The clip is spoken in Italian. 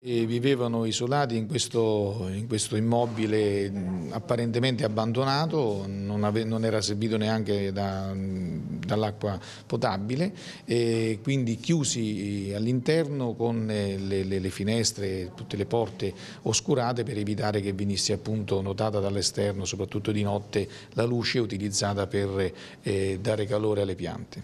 E vivevano isolati in questo, in questo, immobile apparentemente abbandonato, non, ave, non era servito neanche da, dall'acqua potabile, quindi chiusi eh, all'interno con eh, le, le, le, finestre, tutte le porte oscurate per evitare che venisse appunto notata dall'esterno, soprattutto di notte, la luce utilizzata per eh, dare calore alle piante.